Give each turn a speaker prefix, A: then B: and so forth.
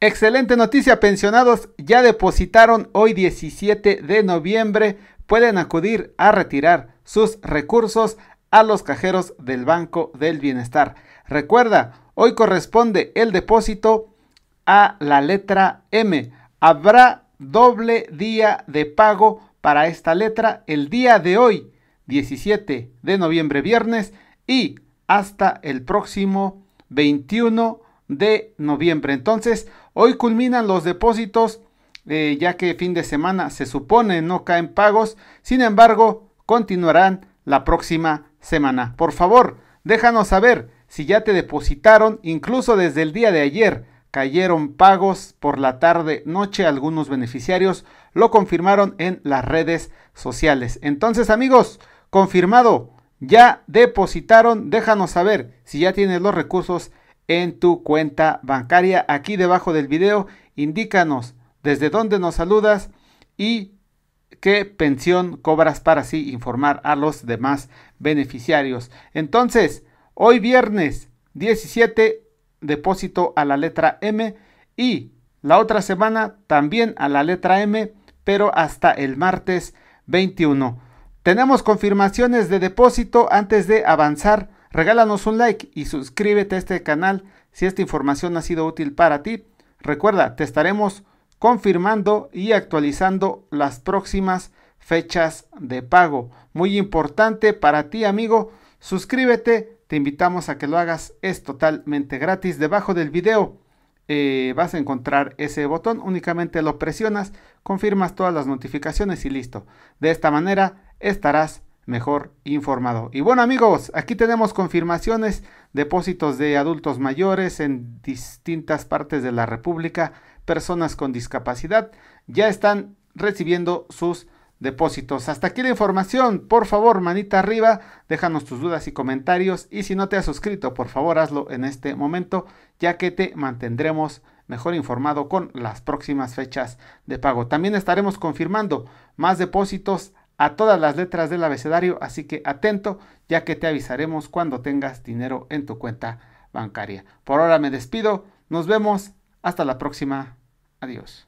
A: Excelente noticia, pensionados, ya depositaron hoy 17 de noviembre, pueden acudir a retirar sus recursos a los cajeros del Banco del Bienestar. Recuerda, hoy corresponde el depósito a la letra M. Habrá doble día de pago para esta letra el día de hoy, 17 de noviembre viernes, y hasta el próximo 21 de noviembre. Entonces, Hoy culminan los depósitos, eh, ya que fin de semana se supone no caen pagos, sin embargo, continuarán la próxima semana. Por favor, déjanos saber si ya te depositaron, incluso desde el día de ayer cayeron pagos por la tarde noche algunos beneficiarios lo confirmaron en las redes sociales entonces amigos confirmado ya depositaron déjanos saber si ya tienes los recursos en tu cuenta bancaria. Aquí debajo del video, indícanos desde dónde nos saludas y qué pensión cobras para así informar a los demás beneficiarios. Entonces, hoy viernes 17, depósito a la letra M y la otra semana también a la letra M, pero hasta el martes 21. Tenemos confirmaciones de depósito antes de avanzar Regálanos un like y suscríbete a este canal si esta información ha sido útil para ti. Recuerda, te estaremos confirmando y actualizando las próximas fechas de pago. Muy importante para ti, amigo, suscríbete. Te invitamos a que lo hagas, es totalmente gratis. Debajo del video eh, vas a encontrar ese botón, únicamente lo presionas, confirmas todas las notificaciones y listo. De esta manera estarás mejor informado. Y bueno amigos, aquí tenemos confirmaciones, depósitos de adultos mayores en distintas partes de la República, personas con discapacidad, ya están recibiendo sus depósitos. Hasta aquí la información, por favor manita arriba, déjanos tus dudas y comentarios y si no te has suscrito, por favor hazlo en este momento, ya que te mantendremos mejor informado con las próximas fechas de pago. También estaremos confirmando más depósitos a todas las letras del abecedario, así que atento, ya que te avisaremos cuando tengas dinero en tu cuenta bancaria. Por ahora me despido, nos vemos, hasta la próxima, adiós.